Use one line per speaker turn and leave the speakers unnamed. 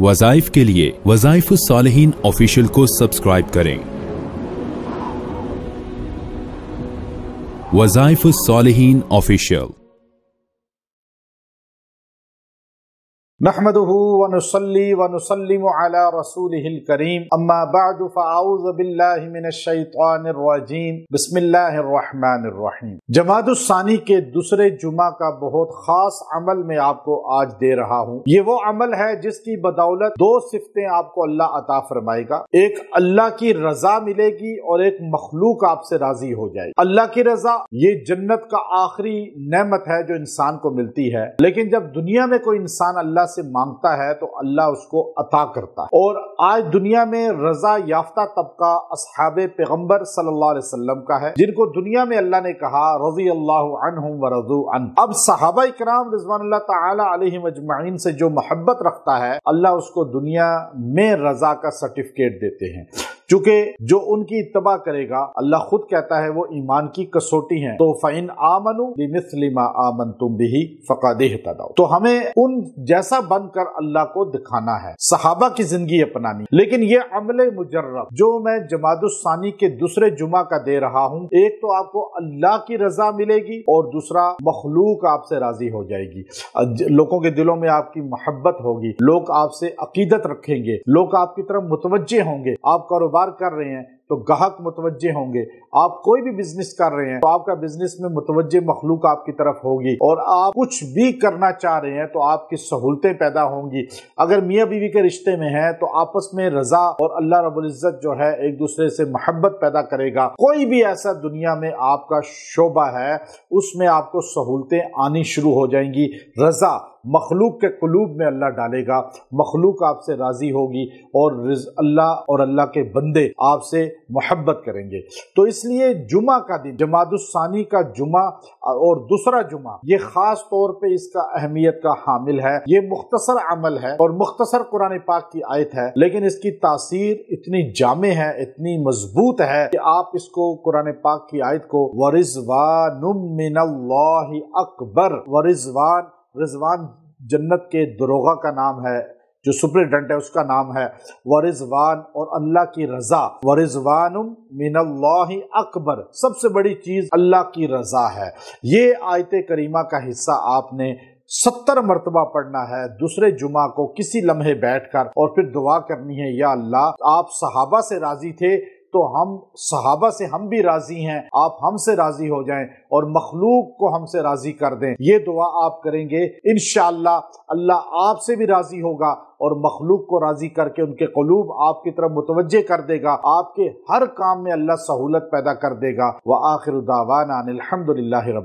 वजाइफ के लिए वजाइफ सालहीन ऑफिशियल को सब्सक्राइब करें वजाइफ सालहीन ऑफिशियल नहमदली वनसलम रसूल करीम अम्माबादिनशैतरजीम बसमीम जमातुसानी के दूसरे जुमा का बहुत ख़ास अमल में आपको आज दे रहा हूँ ये वो अमल है जिसकी बदौलत दो सिफतें आपको अल्लाह अता फरमाएगा एक अल्लाह की रजा मिलेगी और एक मखलूक आपसे राजी हो जाएगी अल्लाह की रजा ये जन्नत का आखिरी नेमत है जो इंसान को मिलती है लेकिन जब दुनिया में कोई इंसान अल्लाह से मांगता है तो अल्लाह उसको अता करता है और आज दुनिया में रजा याफ्ता तबका असहाब पैगम्बर सल्लाम का है जिनको दुनिया में अल्लाह ने कहा रजी अल्लाह अब सहाबा कराम रिजवान से जो मोहब्बत रखता है अल्लाह उसको दुनिया में रजा का सर्टिफिकेट देते हैं चूंकि जो उनकी इतबा करेगा अल्लाह खुद कहता है वो ईमान की कसौटी है तो फाइन आमनु मिसलिमा आमन तुम भी फका तो हमें उन जैसा बनकर अल्लाह को दिखाना है सहाबा की जिंदगी अपनानी लेकिन ये अमल मुजर्रब जो मैं जमादुसानी के दूसरे जुमा का दे रहा हूँ एक तो आपको अल्लाह की रजा मिलेगी और दूसरा मखलूक आपसे राजी हो जाएगी लोगों के दिलों में आपकी मोहब्बत होगी लोग आपसे अकीदत रखेंगे लोग आपकी तरफ मुतवजे होंगे आप कारोबार कारोबार कर रहे हैं तो गाहक मुतवजह होंगे आप कोई भी बिजनेस कर रहे हैं तो आपका बिजनेस में मुतवजह मखलूक आपकी तरफ होगी और आप कुछ भी करना चाह रहे हैं तो आपकी सहूलतें पैदा होंगी अगर मियाँ बीवी के रिश्ते में है तो आपस में रजा और अल्लाह रबुल्ज़त जो है एक दूसरे से मोहब्बत पैदा करेगा कोई भी ऐसा दुनिया में आपका शोबा है उसमें आपको सहूलतें आनी शुरू हो जाएंगी रजा मखलूक के कलूब में अल्लाह डालेगा मखलूक आपसे राज़ी होगी और अल्लाह और अल्लाह के बंदे आपसे मोहब्बत करेंगे तो इसलिए जुमा का दिन जमादुसानी का जुमा और दूसरा जुमा ये ख़ास तौर पर इसका अहमियत का हामिल है ये मुख्तसर अमल है और मुख्तसर कुरान पाक की आयत है लेकिन इसकी तासीर इतनी जामे है इतनी मजबूत है कि आप इसको कुरान पाक की आयत को वरिजवान अकबर वरिजवान रिजवान जन्नत के दरोगा का नाम है जो सुप्रिंटेंडेंट है उसका नाम है रिजवान और अल्लाह की रज़ा वरिजवान मिनल्लाह अकबर सबसे बड़ी चीज़ अल्लाह की रज़ा है ये आयत करीमा का हिस्सा आपने सत्तर मरतबा पढ़ना है दूसरे जुमा को किसी लम्हे बैठकर और फिर दुआ करनी है या अल्लाह आप सहाबा से राज़ी थे तो हम सहाबा से हम भी राजी हैं आप हमसे राजी हो जाएं और मखलूक को हमसे राजी कर दें ये दुआ आप करेंगे इन अल्लाह आपसे भी राजी होगा और मखलूक को राजी करके उनके कलूब आपकी तरफ मुतवजे कर देगा आपके हर काम में अल्लाह सहूलत पैदा कर देगा व आखिर दावाना